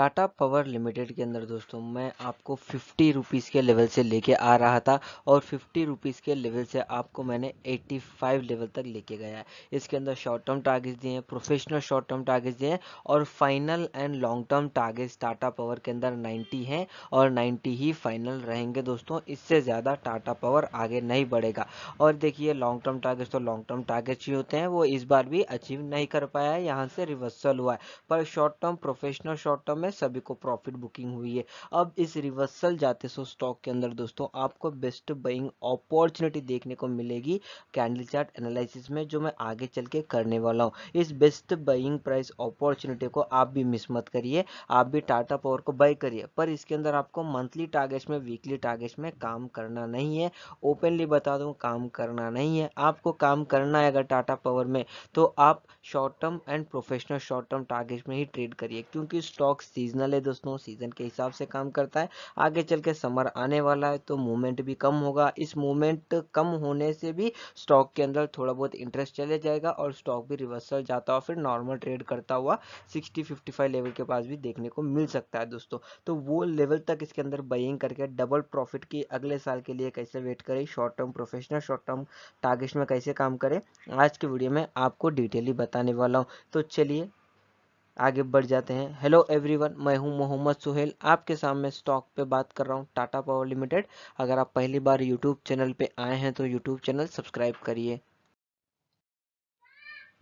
Tata power limited के अंदर दोस्तों मैं आपको फिफ्टी रुपीज़ के लेवल से लेके आ रहा था और फिफ्टी रुपीज़ के लेवल से आपको मैंने एट्टी फाइव लेवल तक लेके गया है इसके अंदर शॉर्ट टर्म टारगेट्स दिए हैं प्रोफेशनल शॉर्ट टर्म टारगेट्स दिए हैं और final and long term targets Tata power के अंदर नाइन्टी हैं और नाइन्टी ही फाइनल रहेंगे दोस्तों इससे ज़्यादा टाटा पावर आगे नहीं बढ़ेगा और देखिए लॉन्ग टर्म टारगेट्स तो लॉन्ग टर्म टारगेट्स ही होते हैं वो इस बार भी अचीव नहीं कर पाया है यहाँ से रिवर्सल हुआ है पर short term professional short term में है सभी को प्रॉफिट बुकिंग हुई है अब इस रिवर्सल जाते सो स्टॉक के अंदर दोस्तों आपको बेस्ट बाइंग अपॉर्चुनिटी देखने को मिलेगी कैंडल चार्ट एनालिसिस में जो मैं आगे चल के करने वाला हूँ इस बेस्ट बाइंग प्राइस अपॉर्चुनिटी को आप भी मिस मत करिए आप भी टाटा पावर को बाई करिए पर इसके अंदर आपको मंथली टारगेट में वीकली टारगेट में काम करना नहीं है ओपनली बता दूँ काम करना नहीं है आपको काम करना है अगर टाटा पावर में तो आप short term and professional short term target में ही ट्रेड करिए क्योंकि स्टॉक सीजनल है दोस्तों सीजन के हिसाब से काम करता है आगे चल के समर आने वाला है तो मूवमेंट भी कम होगा इस मूवमेंट कम होने से भी स्टॉक के अंदर थोड़ा बहुत इंटरेस्ट चले जाएगा और स्टॉक भी रिवर्सल जाता हुआ फिर नॉर्मल ट्रेड करता हुआ सिक्सटी फिफ्टी फाइव लेवल के पास भी देखने को मिल सकता है दोस्तों तो वो लेवल तक इसके अंदर बाइंग करके डबल प्रॉफिट की अगले साल के लिए कैसे वेट करें short term professional short term targets में कैसे काम करें आज के वीडियो में आपको डिटेली बताने वाला हूँ तो चलिए आगे बढ़ जाते हैं हेलो एवरीवन मैं हूं मोहम्मद सुहेल आपके सामने स्टॉक पे बात कर रहा हूं टाटा पावर लिमिटेड अगर आप पहली बार यूट्यूब चैनल पे आए हैं तो यूट्यूब चैनल सब्सक्राइब करिए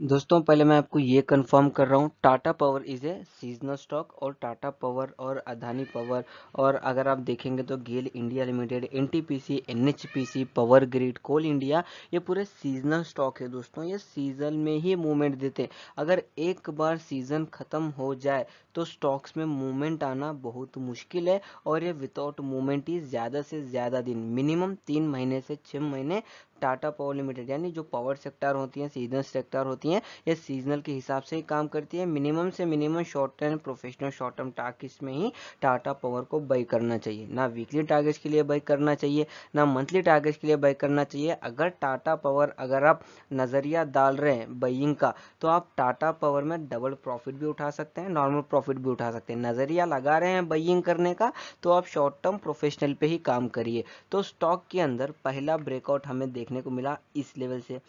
दोस्तों पहले मैं आपको ये कंफर्म कर रहा हूँ Tata power is a seasonal stock और टाटा पावर और अदानी पावर और अगर आप देखेंगे तो GAIL India limited NTPC NHPC power grid coal India ये पूरे सीजनल स्टॉक है दोस्तों ये सीजन में ही मूवमेंट देते हैं अगर एक बार सीजन ख़त्म हो जाए तो स्टॉक्स में मूवमेंट आना बहुत मुश्किल है और ये विदाउट मूवमेंट ही ज़्यादा से ज़्यादा दिन मिनिमम तीन महीने से छः महीने टाटा पावर लिमिटेड यानी जो पावर सेक्टर होती हैं सीजनल सेक्टर होती हैं ये सीजनल के हिसाब से ही काम करती है मिनिमम से minimum short term professional short term targets में ही टाटा पावर को बाई करना चाहिए ना वीकली टारगेट्स के लिए बाई करना चाहिए ना मंथली टारगेट्स के लिए बाई करना चाहिए अगर टाटा पावर अगर आप नज़रिया डाल रहे हैं बाइंग का तो आप टाटा पावर में डबल प्रॉफिट भी उठा सकते हैं नॉर्मल प्रॉफिट प्रॉफिट भी उठा सकते हैं नज़रिया लगा रहे हैं बइंग करने का तो आप शॉर्ट टर्म प्रोफेशनल पे ही काम करिए तो स्टॉक के अंदर पहला ब्रेकआउट हमें देखने को मिला इस लेवल से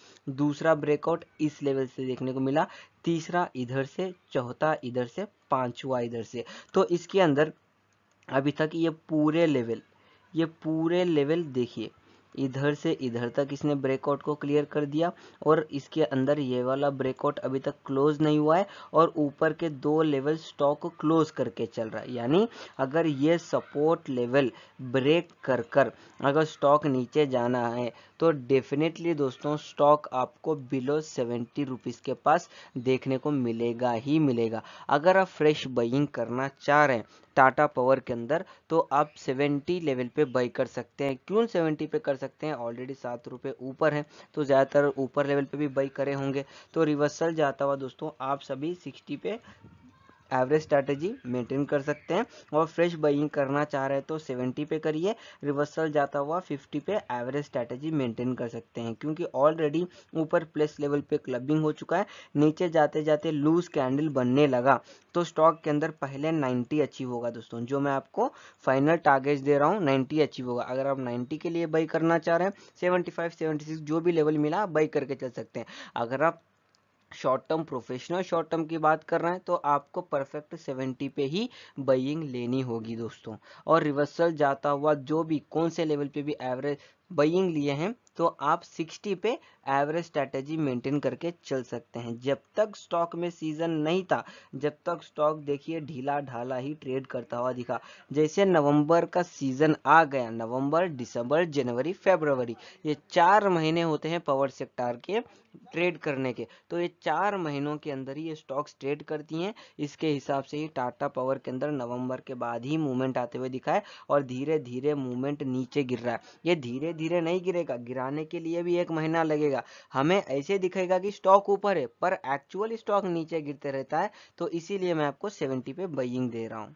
दूसरा ब्रेकआउट इस लेवल से देखने को मिला तीसरा इधर से चौथा इधर से पांचवा इधर से तो इसके अंदर अभी तक ये पूरे लेवल ये पूरे लेवल देखिए इधर से इधर तक इसने ब्रेकआउट को क्लियर कर दिया और इसके अंदर ये वाला ब्रेकआउट अभी तक क्लोज नहीं हुआ है और ऊपर के दो लेवल स्टॉक क्लोज करके चल रहा है यानी अगर ये सपोर्ट लेवल ब्रेक कर कर अगर स्टॉक नीचे जाना है तो डेफिनेटली दोस्तों स्टॉक आपको बिलो सेवेंटी रुपीज़ के पास देखने को मिलेगा ही मिलेगा अगर आप फ्रेश बइंग करना चाह रहे हैं टाटा पावर के अंदर तो आप 70 लेवल पे बाई कर सकते हैं क्यों 70 पे कर सकते हैं ऑलरेडी सात रुपये ऊपर है तो ज़्यादातर ऊपर लेवल पे भी बाई करे होंगे तो रिवर्सल जाता हुआ दोस्तों आप सभी 60 पे एवरेज स्ट्रैटेजी मेंटेन कर सकते हैं और फ्रेश बाइंग करना चाह रहे हैं तो 70 पे करिए रिवर्सल जाता हुआ 50 पे एवरेज स्ट्रैटेजी मेंटेन कर सकते हैं क्योंकि ऑलरेडी ऊपर प्लेस लेवल पे क्लबिंग हो चुका है नीचे जाते जाते लूज कैंडल बनने लगा तो स्टॉक के अंदर पहले 90 अचीव होगा दोस्तों जो मैं आपको फाइनल टारगेट दे रहा हूँ नाइन्टी अचीव होगा अगर आप नाइन्टी के लिए बाई करना चाह रहे हैं सेवेंटी फाइव जो भी लेवल मिला बाई करके चल सकते हैं अगर आप short term professional short term की बात कर रहे हैं तो आपको परफेक्ट 70 पे ही बइंग लेनी होगी दोस्तों और रिवर्सल जाता हुआ जो भी कौन से लेवल पे भी एवरेज बइंग लिए हैं तो आप 60 पे एवरेज स्ट्रैटेजी मेंटेन करके चल सकते हैं जब तक स्टॉक में सीजन नहीं था जब तक स्टॉक देखिए ढीला ढाला ही ट्रेड करता हुआ दिखा जैसे नवंबर का सीजन आ गया नवंबर दिसंबर जनवरी फेबरवरी ये चार महीने होते हैं पावर सेक्टर के ट्रेड करने के तो ये चार महीनों के अंदर ही ये स्टॉक्स ट्रेड करती हैं इसके हिसाब से ही टाटा पावर के अंदर नवंबर के बाद ही मूवमेंट आते हुए दिखा है और धीरे धीरे मूवमेंट नीचे गिर रहा है ये धीरे धीरे नहीं गिरेगा गिराने के लिए भी एक महीना लगेगा हमें ऐसे दिखेगा कि स्टॉक ऊपर है पर एक्चुअल स्टॉक नीचे गिरते रहता है तो इसीलिए मैं आपको सेवेंटी पे बइंग दे रहा हूँ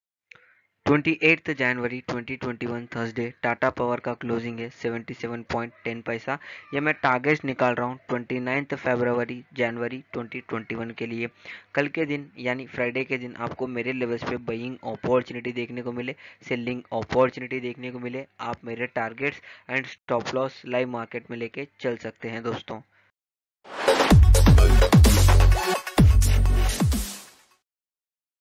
28 जनवरी 2021 थर्सडे टाटा पावर का क्लोजिंग है 77.10 पैसा ये मैं टारगेट निकाल रहा हूँ ट्वेंटी फरवरी फेबरवरी जनवरी 2021 के लिए कल के दिन यानी फ्राइडे के दिन आपको मेरे लेवल्स पे बइंग अपॉर्चुनिटी देखने को मिले सेलिंग अपॉर्चुनिटी देखने को मिले आप मेरे targets and stop loss live market में लेके चल सकते हैं दोस्तों